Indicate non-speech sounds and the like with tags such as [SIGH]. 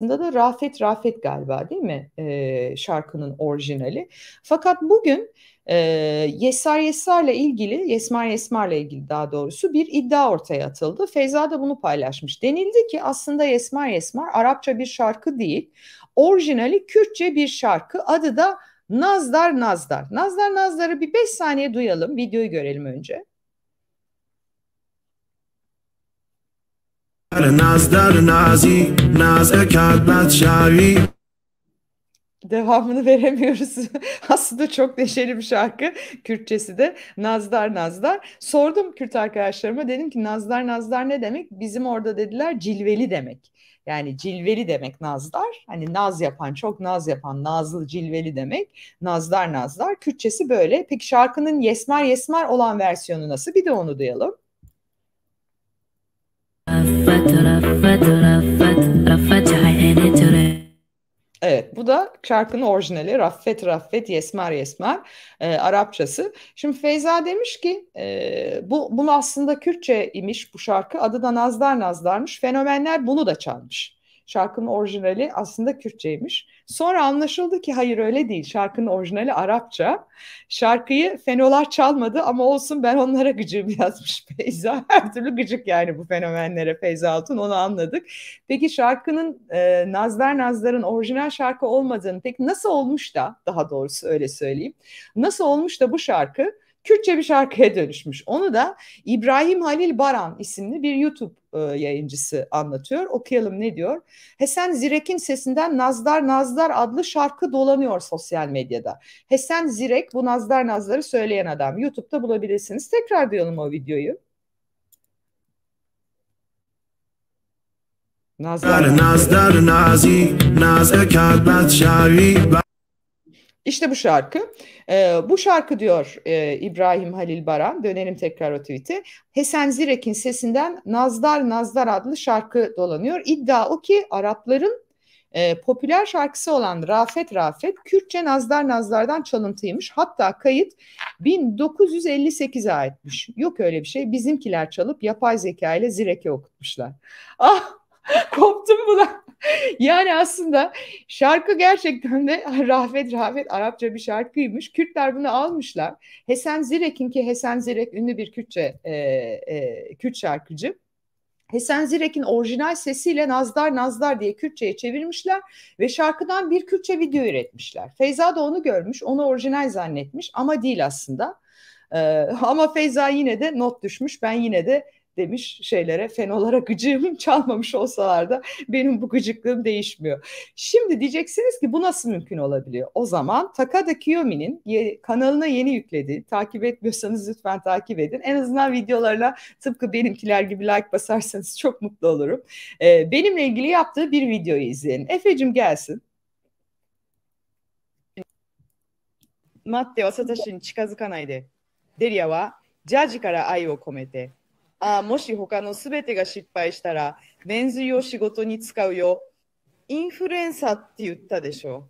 aslında da Rafet Rafet galiba değil mi e, şarkının orijinali. Fakat bugün e, Yesar Yesar'la ilgili, Yesmar Yesmar'la ilgili daha doğrusu bir iddia ortaya atıldı. Feyza da bunu paylaşmış. Denildi ki aslında Yesmar Yesmar Arapça bir şarkı değil, orijinali Kürtçe bir şarkı. Adı da Nazdar Nazdar. Nazdar Nazdar'ı bir 5 saniye duyalım, videoyu görelim önce. ناز در نازی ناز اکاد شاوی Devamını veremiyoruz. [LAUGHS] Aslında çok neşeli bir şarkı. Kürtçesi de Nazdar Nazdar. Sordum Kürt arkadaşlarıma dedim ki Nazdar Nazdar ne demek? Bizim orada dediler cilveli demek. Yani cilveli demek nazdar. Hani naz yapan, çok naz yapan, nazlı cilveli demek. Nazdar nazdar. Kürtçesi böyle. Peki şarkının yesmer yesmer olan versiyonu nasıl? Bir de onu duyalım. Evet bu da şarkının orijinali Raffet Raffet Yesmer Yesmer e, Arapçası. Şimdi Feyza demiş ki e, bu bunu aslında Kürtçe imiş bu şarkı adı da Nazlar Nazlarmış fenomenler bunu da çalmış şarkının orijinali aslında Kürtçeymiş. Sonra anlaşıldı ki hayır öyle değil. Şarkının orijinali Arapça. Şarkıyı fenolar çalmadı ama olsun ben onlara gıcığım [LAUGHS] yazmış Feyza. Her türlü gıcık yani bu fenomenlere Feyza Altun onu anladık. Peki şarkının e, Nazlar Nazlar'ın orijinal şarkı olmadığını peki nasıl olmuş da daha doğrusu öyle söyleyeyim. Nasıl olmuş da bu şarkı Kürtçe bir şarkıya dönüşmüş. Onu da İbrahim Halil Baran isimli bir YouTube e, yayıncısı anlatıyor. Okuyalım ne diyor? Hesen Zirek'in sesinden Nazlar Nazlar adlı şarkı dolanıyor sosyal medyada. Hesen Zirek bu Nazlar Nazları söyleyen adam. YouTube'da bulabilirsiniz. Tekrar duyalım o videoyu. Nazlar Nazlar Nazi Naz Ekat Şavi işte bu şarkı. Ee, bu şarkı diyor e, İbrahim Halil Baran. Dönelim tekrar o tweet'e. Hesen Zirek'in sesinden Nazdar Nazdar adlı şarkı dolanıyor. İddia o ki Arapların e, popüler şarkısı olan Rafet Rafet Kürtçe Nazdar Nazdar'dan çalıntıymış. Hatta kayıt 1958'e aitmiş. Yok öyle bir şey. Bizimkiler çalıp yapay zeka ile Zirek'e okutmuşlar. Ah [LAUGHS] Koptum buna. Yani aslında şarkı gerçekten de [LAUGHS] Rafet Rafet Arapça bir şarkıymış. Kürtler bunu almışlar. Hesen Zirek'in ki Hesen Zirek ünlü bir Kürtçe e, e, Kürt şarkıcı. Hesen Zirek'in orijinal sesiyle Nazdar Nazdar diye Kürtçe'ye çevirmişler ve şarkıdan bir Kürtçe video üretmişler. Feyza da onu görmüş, onu orijinal zannetmiş ama değil aslında. Ee, ama Feyza yine de not düşmüş. Ben yine de demiş şeylere fenolara gıcığım [LAUGHS] çalmamış olsalar da benim bu gıcıklığım değişmiyor. Şimdi diyeceksiniz ki bu nasıl mümkün olabiliyor? O zaman Takada Kiyomi'nin kanalına yeni yüklediği takip etmiyorsanız lütfen takip edin. En azından videolarına tıpkı benimkiler gibi like basarsanız çok mutlu olurum. Ee, benimle ilgili yaptığı bir videoyu izleyin. Efe'cim gelsin. Matte komete. ああ、もし他のすべてが失敗したら、免んを仕事に使うよ。インフルエンサーって言ったでしょ。